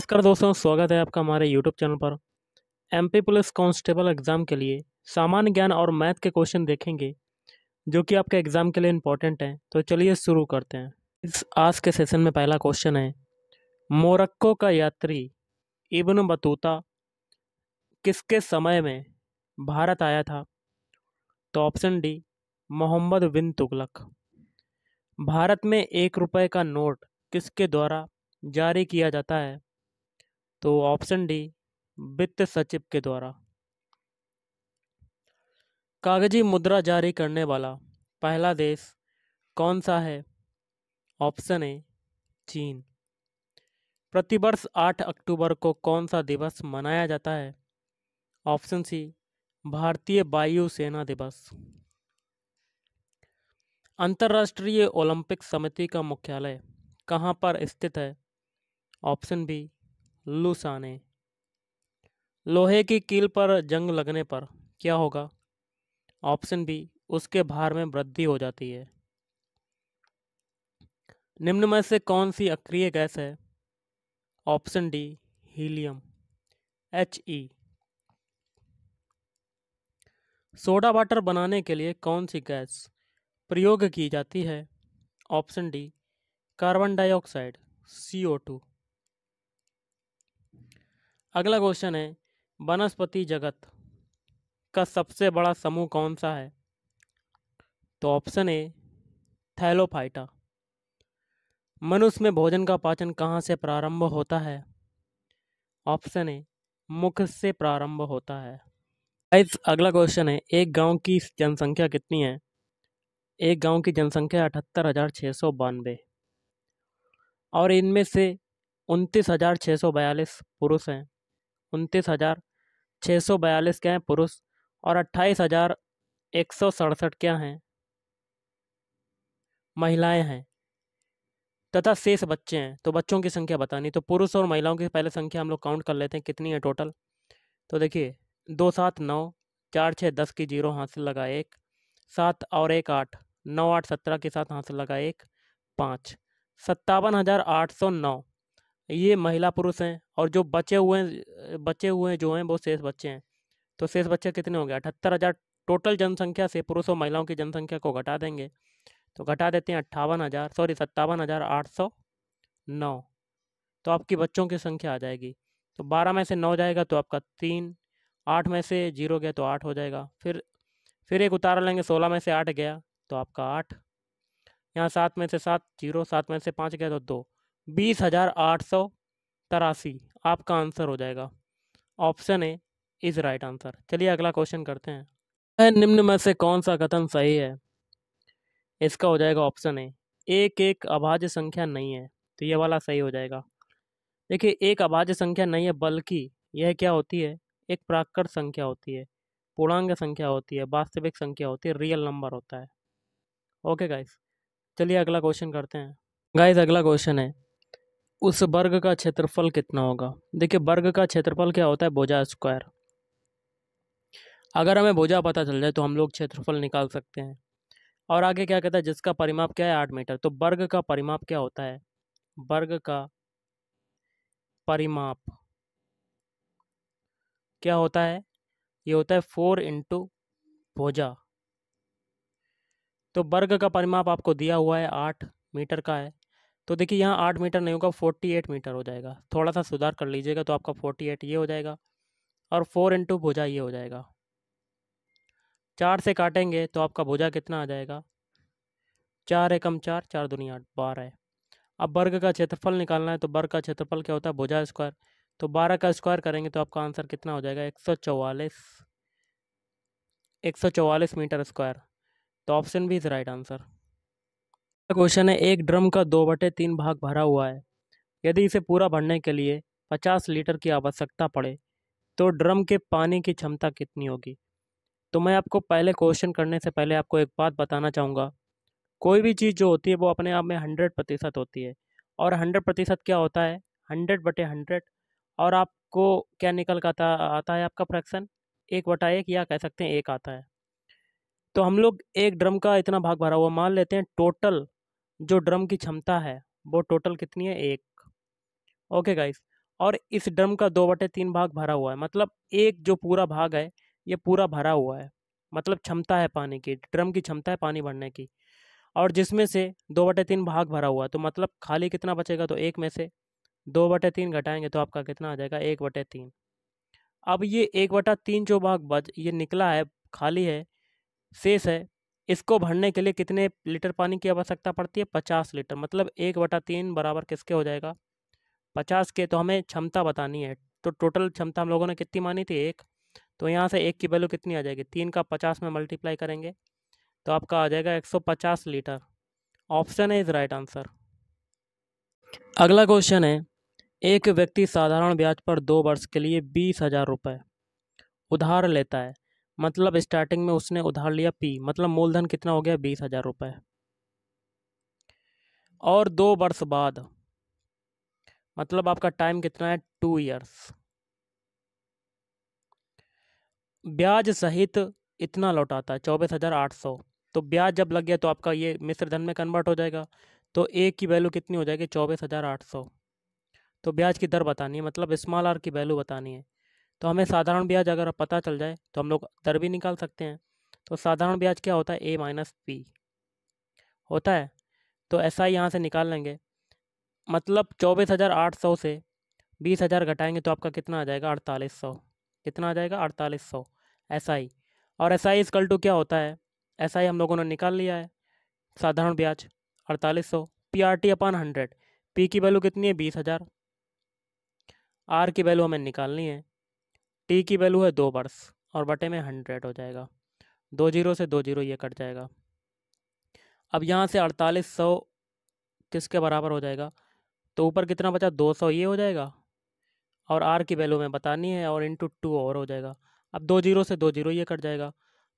नमस्कार दोस्तों स्वागत है आपका हमारे यूट्यूब चैनल पर पी पुलिस कांस्टेबल एग्ज़ाम के लिए सामान्य ज्ञान और मैथ के क्वेश्चन देखेंगे जो कि आपके एग्ज़ाम के लिए इम्पोर्टेंट हैं तो चलिए शुरू करते हैं इस आज के सेशन में पहला क्वेश्चन है मोरक्को का यात्री इब्न बतूता किसके समय में भारत आया था तो ऑप्शन डी मोहम्मद बिन तुगलक भारत में एक रुपये का नोट किसके द्वारा जारी किया जाता है तो ऑप्शन डी वित्त सचिव के द्वारा कागजी मुद्रा जारी करने वाला पहला देश कौन सा है ऑप्शन ए चीन प्रतिवर्ष 8 अक्टूबर को कौन सा दिवस मनाया जाता है ऑप्शन सी भारतीय वायुसेना दिवस अंतर्राष्ट्रीय ओलंपिक समिति का मुख्यालय कहाँ पर स्थित है ऑप्शन बी लुसाने लोहे की कील पर जंग लगने पर क्या होगा ऑप्शन बी उसके भार में वृद्धि हो जाती है निम्न में से कौन सी अक्रिय गैस है option D helium H E soda water बनाने के लिए कौन सी गैस प्रयोग की जाती है option D carbon dioxide C O two अगला क्वेश्चन है वनस्पति जगत का सबसे बड़ा समूह कौन सा है तो ऑप्शन ए थैलोफाइटा मनुष्य में भोजन का पाचन कहाँ से प्रारंभ होता है ऑप्शन ए मुख से प्रारंभ होता है इस अगला क्वेश्चन है एक गांव की जनसंख्या कितनी है एक गांव की जनसंख्या अठहत्तर हज़ार छः सौ बानवे और इनमें से उनतीस हज़ार छः सौ बयालीस पुरुष हैं उनतीस हज़ार छः सौ बयालीस क्या हैं पुरुष और अट्ठाईस हज़ार एक सौ सड़सठ क्या हैं महिलाएं हैं तथा शेष बच्चे हैं तो बच्चों की संख्या बतानी तो पुरुष और महिलाओं की पहले संख्या हम लोग काउंट कर लेते हैं कितनी है टोटल तो देखिए दो सात नौ चार छः दस की जीरो हासिल लगा एक सात और एक आठ नौ आठ सत्रह के साथ हासिल लगा एक पाँच सत्तावन हज़ार आठ सौ नौ ये महिला पुरुष हैं और जो बचे हुए बचे हुए जो हैं वो शेष बच्चे हैं तो शेष बच्चे कितने होंगे अठहत्तर हज़ार टोटल जनसंख्या से पुरुष और महिलाओं की जनसंख्या को घटा देंगे तो घटा देते हैं अट्ठावन हज़ार सॉरी सत्तावन हज़ार आठ सौ नौ तो आपकी बच्चों की संख्या आ जाएगी तो बारह में से नौ जाएगा तो आपका तीन आठ में से जीरो गया तो आठ हो जाएगा फिर फिर एक उतारा लेंगे सोलह में से आठ गया तो आपका आठ यहाँ सात में से सात जीरो सात में से पाँच गया तो दो बीस हज़ार आठ सौ तिरासी आपका आंसर हो जाएगा option A is right answer चलिए अगला क्वेश्चन करते हैं निम्न में से कौन सा कथन सही है इसका हो जाएगा ऑप्शन ए एक एक अभाज्य संख्या नहीं है तो ये वाला सही हो जाएगा देखिए एक अभाज्य संख्या नहीं है बल्कि यह क्या होती है एक प्राकृत संख्या होती है पूर्णांग संख्या होती है वास्तविक संख्या होती है रियल नंबर होता है ओके गाइस चलिए अगला क्वेश्चन करते हैं गाइस अगला क्वेश्चन है उस वर्ग का क्षेत्रफल कितना होगा देखिए वर्ग का क्षेत्रफल क्या होता है भोजा स्क्वायर अगर हमें भोजा पता चल जाए तो हम लोग क्षेत्रफल निकाल सकते हैं और आगे क्या कहता है जिसका परिमाप क्या है आठ मीटर तो वर्ग का परिमाप क्या होता है वर्ग का परिमाप क्या होता है ये होता है फोर इंटू भोजा तो वर्ग का परिमाप आपको दिया हुआ है आठ मीटर का है तो देखिए यहाँ आठ मीटर नहीं होगा फोर्टी एट मीटर हो जाएगा थोड़ा सा सुधार कर लीजिएगा तो आपका फोर्टी एट ये हो जाएगा और फोर इंटू भुजा ये हो जाएगा चार से काटेंगे तो आपका भुजा कितना आ जाएगा चार एकम चार चार दुनिया आठ बारह है अब वर्ग का क्षेत्रफल निकालना है तो वर्ग का क्षेत्रफल क्या होता है भुजा स्क्वायर तो बारह का स्क्वायर करेंगे तो आपका आंसर कितना हो जाएगा एक सौ चौवालीस एक सौ चौवालीस मीटर स्क्वायर तो option B is right answer question है एक ड्रम का दो बटे तीन भाग भरा हुआ है यदि इसे पूरा भरने के लिए पचास लीटर की आवश्यकता पड़े तो ड्रम के पानी की क्षमता कितनी होगी तो मैं आपको पहले क्वेश्चन करने से पहले आपको एक बात बताना चाहूँगा कोई भी चीज़ जो होती है वो अपने आप में हंड्रेड प्रतिशत होती है और हंड्रेड प्रतिशत क्या होता है हंड्रेड बटे हंड्रेड और आपको क्या निकल का आता है आपका फ्रैक्शन एक बटा एक या कह सकते हैं एक आता है तो हम लोग एक ड्रम का इतना भाग भरा हुआ मान लेते हैं टोटल जो ड्रम की क्षमता है वो टोटल कितनी है एक ओके गाइस और इस ड्रम का दो बटे तीन भाग भरा हुआ है मतलब एक जो पूरा भाग है ये पूरा भरा हुआ है मतलब क्षमता है पानी की ड्रम की क्षमता है पानी भरने की और जिसमें से दो बटे तीन भाग भरा हुआ है तो मतलब खाली कितना बचेगा तो एक में से दो बटे तीन घटाएंगे तो आपका कितना आ जाएगा एक बटे तीन अब ये एक बटा तीन जो भाग बच ये निकला है खाली है शेष है इसको भरने के लिए कितने लीटर पानी की आवश्यकता पड़ती है पचास लीटर मतलब एक बटा तीन बराबर किसके हो जाएगा पचास के तो हमें क्षमता बतानी है तो टोटल क्षमता हम लोगों ने कितनी मानी थी एक तो यहाँ से एक की वैल्यू कितनी आ जाएगी तीन का पचास में मल्टीप्लाई करेंगे तो आपका आ जाएगा एक सौ पचास लीटर ऑप्शन है इज राइट आंसर अगला क्वेश्चन है एक व्यक्ति साधारण ब्याज पर दो वर्ष के लिए बीस हजार रुपये उधार लेता है मतलब स्टार्टिंग में उसने उधार लिया पी मतलब मूलधन कितना हो गया बीस हजार रुपये और दो वर्ष बाद मतलब आपका टाइम कितना है टू इयर्स ब्याज सहित इतना लौटाता है चौबीस हज़ार आठ सौ तो ब्याज जब लग गया तो आपका ये मिश्र धन में कन्वर्ट हो जाएगा तो ए की वैल्यू कितनी हो जाएगी चौबीस हज़ार आठ सौ तो ब्याज की दर बतानी है मतलब स्मॉल आर की वैल्यू बतानी है तो हमें साधारण ब्याज अगर पता चल जाए तो हम लोग दर भी निकाल सकते हैं तो साधारण ब्याज क्या होता है ए माइनस पी होता है तो ऐसा ही यहाँ से निकाल लेंगे मतलब चौबीस हज़ार आठ सौ से बीस हज़ार घटाएँगे तो आपका कितना आ जाएगा अड़तालीस सौ कितना आ जाएगा अड़तालीस सौ ऐसा ही और ऐसा ही स्कल टू क्या होता है ऐसा ही हम लोगों ने निकाल लिया है साधारण ब्याज अड़तालीस सौ P R T upon hundred P की वैल्यू कितनी है बीस हज़ार आर की वैल्यू हमें निकालनी है टी की वैल्यू है दो वर्ष और बटे में हंड्रेड हो जाएगा दो जीरो से दो जीरो ये कट जाएगा अब यहाँ से अड़तालीस सौ किसके बराबर हो जाएगा तो ऊपर कितना बचा दो सौ ये हो जाएगा और आर की वैल्यू में बतानी है और इंटू टू और हो जाएगा अब दो जीरो से दो जीरो ये कट जाएगा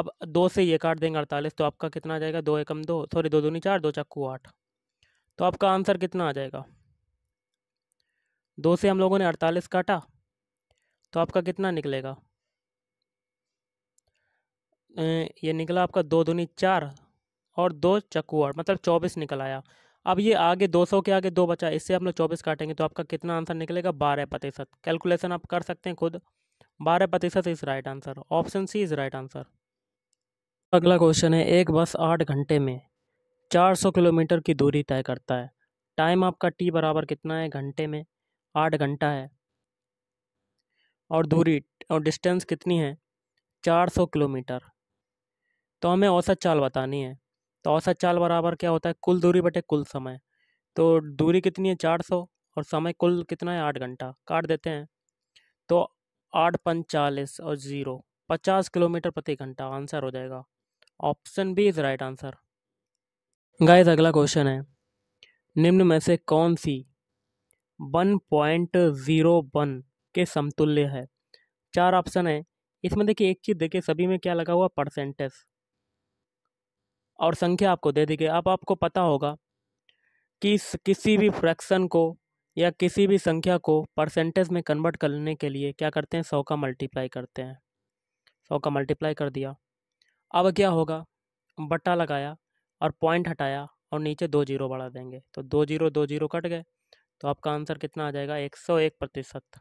अब दो से ये काट देंगे अड़तालीस तो आपका कितना आ जाएगा दो एकम दो सॉरी दो दूनी चार दो चक्कू आठ तो आपका आंसर कितना आ जाएगा दो से हम लोगों ने अड़तालीस काटा तो आपका कितना निकलेगा ये निकला आपका दो दूनी चार और दो चकुआड़ मतलब चौबीस निकल आया अब ये आगे दो सौ के आगे दो बचा इससे हम लोग चौबीस काटेंगे तो आपका कितना आंसर निकलेगा बारह प्रतिशत कैलकुलेसन आप कर सकते हैं खुद बारह प्रतिशत is right answer option C is right answer अगला क्वेश्चन है एक बस आठ घंटे में चार सौ किलोमीटर की दूरी तय करता है टाइम आपका टी बराबर कितना है घंटे में आठ घंटा है और दूरी और डिस्टेंस कितनी है 400 किलोमीटर तो हमें औसत चाल बतानी है तो औसत चाल बराबर क्या होता है कुल दूरी बटे कुल समय तो दूरी कितनी है 400 और समय कुल कितना है आठ घंटा काट देते हैं तो आठ पंचालीस और ज़ीरो पचास किलोमीटर प्रति घंटा आंसर हो जाएगा option B is right answer guys अगला क्वेश्चन है निम्न में से कौन सी वन पॉइंट ज़ीरो वन के समतुल्य है चार ऑप्शन है इसमें देखिए एक चीज़ देखिए सभी में क्या लगा हुआ परसेंटेज और संख्या आपको दे दी गई अब आपको पता होगा कि किसी भी फ्रैक्शन को या किसी भी संख्या को परसेंटेज में कन्वर्ट करने के लिए क्या करते हैं सौ का मल्टीप्लाई करते हैं सौ का मल्टीप्लाई कर दिया अब क्या होगा बट्टा लगाया और पॉइंट हटाया और नीचे दो जीरो बढ़ा देंगे तो दो जीरो दो जीरो कट गए तो आपका आंसर कितना आ जाएगा एक सौ एक प्रतिशत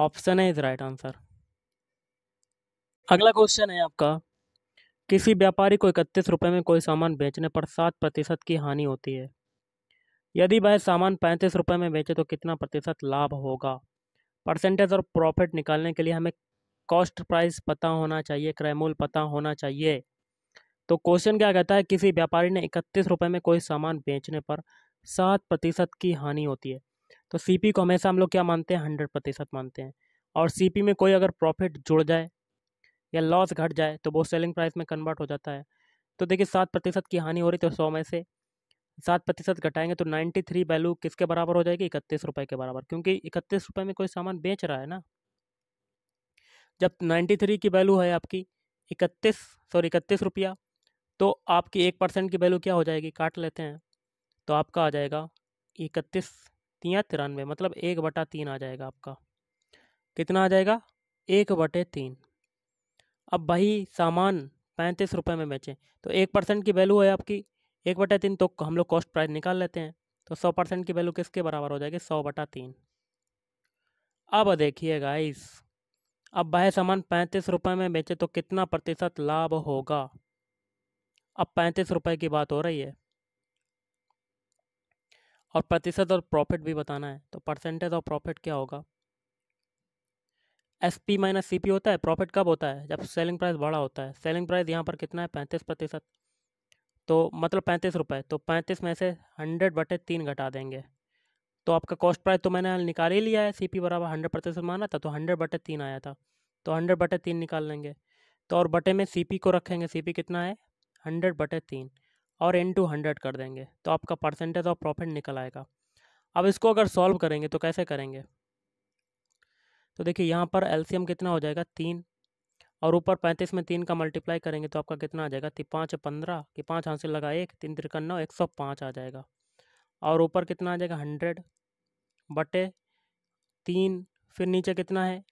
ऑप्शन है इज राइट आंसर अगला क्वेश्चन है आपका किसी व्यापारी को इकतीस रुपये में कोई सामान बेचने पर सात प्रतिशत की हानि होती है यदि वह सामान पैंतीस रुपये में बेचे तो कितना प्रतिशत लाभ होगा परसेंटेज और प्रॉफिट निकालने के लिए हमें कॉस्ट प्राइस पता होना चाहिए क्रैमूल पता होना चाहिए तो क्वेश्चन क्या कहता है किसी व्यापारी ने इकतीस रुपये में कोई सामान बेचने पर सात प्रतिशत की हानि होती है तो सी को हमेशा हम लोग क्या मानते हैं हंड्रेड प्रतिशत मानते हैं और सी में कोई अगर प्रॉफिट जुड़ जाए या लॉस घट जाए तो वो सेलिंग प्राइस में कन्वर्ट हो जाता है तो देखिए सात प्रतिशत की हानि हो रही तो सौ में से सात प्रतिशत घटाएंगे तो नाइन्टी थ्री वैल्यू किसके बराबर हो जाएगी इकतीस रुपये के बराबर क्योंकि इकतीस रुपये में कोई सामान बेच रहा है ना जब नाइन्टी थ्री की वैल्यू है आपकी इकतीस सॉरी इकतीस रुपया तो आपकी एक परसेंट की वैल्यू क्या हो जाएगी काट लेते हैं तो आपका आ जाएगा इकतीस तिया तिरानवे मतलब एक बटा तीन आ जाएगा आपका कितना आ जाएगा एक बटे तीन अब वही सामान पैंतीस रुपये में बेचें तो एक परसेंट की वैल्यू है आपकी एक बटे तीन तो हम लोग कॉस्ट प्राइस निकाल लेते हैं तो सौ परसेंट की वैल्यू किसके बराबर हो जाएगी सौ बटा तीन अब देखिए गाइस अब वह सामान पैंतीस रुपये में बेचे तो कितना प्रतिशत लाभ होगा अब पैंतीस रुपये की बात हो रही है और प्रतिशत और प्रॉफिट भी बताना है तो परसेंटेज और प्रॉफिट क्या होगा S P minus C P होता है प्रॉफिट कब होता है जब सेलिंग प्राइस बड़ा होता है सेलिंग प्राइस यहाँ पर कितना है पैंतीस प्रतिशत तो मतलब पैंतीस रुपये तो पैंतीस में से हंड्रेड बटे तीन घटा देंगे तो आपका कॉस्ट प्राइस तो मैंने निकाल ही लिया है सी पी बराबर हंड्रेड प्रतिशत माना था तो हंड्रेड बटे तीन आया था तो हंड्रेड बटे तीन निकाल लेंगे तो और बटे में सी पी को रखेंगे सी पी कितना है हंड्रेड बटे तीन और एन टू हंड्रेड कर देंगे तो आपका परसेंटेज ऑफ प्रॉफिट निकल आएगा अब इसको अगर सॉल्व करेंगे तो कैसे करेंगे तो देखिए यहाँ पर एलसीएम कितना हो जाएगा तीन और ऊपर पैंतीस में तीन का मल्टीप्लाई करेंगे तो आपका कितना आ जाएगा पाँच पंद्रह कि पाँच हासिल लगा एक तीन तिरकन नौ एक सौ पाँच आ जाएगा और ऊपर कितना आ जाएगा हंड्रेड बटे तीन फिर नीचे कितना है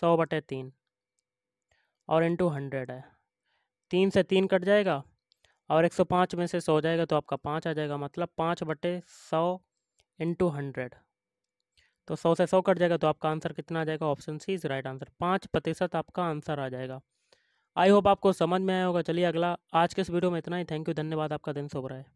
सौ बटे तीन और इंटू हंड्रेड है तीन से तीन कट जाएगा और 105 में से 100 जाएगा तो आपका पाँच आ जाएगा मतलब पाँच बटे सौ इंटू हंड्रेड तो सौ से सौ कट जाएगा तो आपका आंसर कितना आ जाएगा option C is right answer पाँच प्रतिशत आपका आंसर आ जाएगा आई होप आपको समझ में आया होगा चलिए अगला आज के इस वीडियो में इतना ही थैंक यू धन्यवाद आपका दिन शुभ रहे